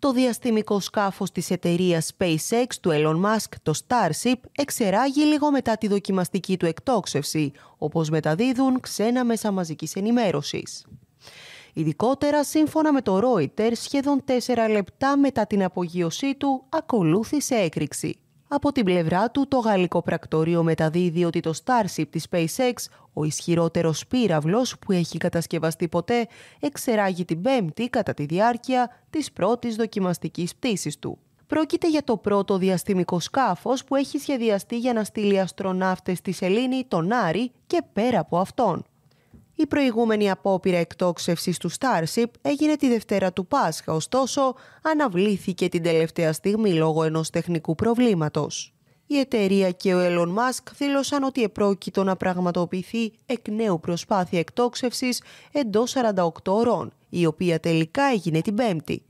Το διαστημικό σκάφος της εταιρείας SpaceX του Elon Musk, το Starship, εξεράγει λίγο μετά τη δοκιμαστική του εκτόξευση, όπως μεταδίδουν ξένα μέσα μαζικής ενημέρωσης. Ειδικότερα, σύμφωνα με το Reuters, σχεδόν τέσσερα λεπτά μετά την απογείωσή του ακολούθησε έκρηξη. Από την πλευρά του, το γαλλικό πρακτορείο μεταδίδει ότι το Starship της SpaceX, ο ισχυρότερος πύραυλος που έχει κατασκευαστεί ποτέ, εξεράγει την Πέμπτη κατά τη διάρκεια της πρώτης δοκιμαστικής πτήσης του. Πρόκειται για το πρώτο διαστημικό σκάφος που έχει σχεδιαστεί για να στείλει αστροναύτες στη σελήνη, τον Άρη και πέρα από αυτόν. Η προηγούμενη απόπειρα εκτόξευσης του Starship έγινε τη Δευτέρα του Πάσχα, ωστόσο αναβλήθηκε την τελευταία στιγμή λόγω ενός τεχνικού προβλήματος. Η εταιρεία και ο Elon Musk δήλωσαν ότι επρόκειτο να πραγματοποιηθεί εκ νέου προσπάθεια εκτόξευσης εντός 48 ώρων, η οποία τελικά έγινε την Πέμπτη.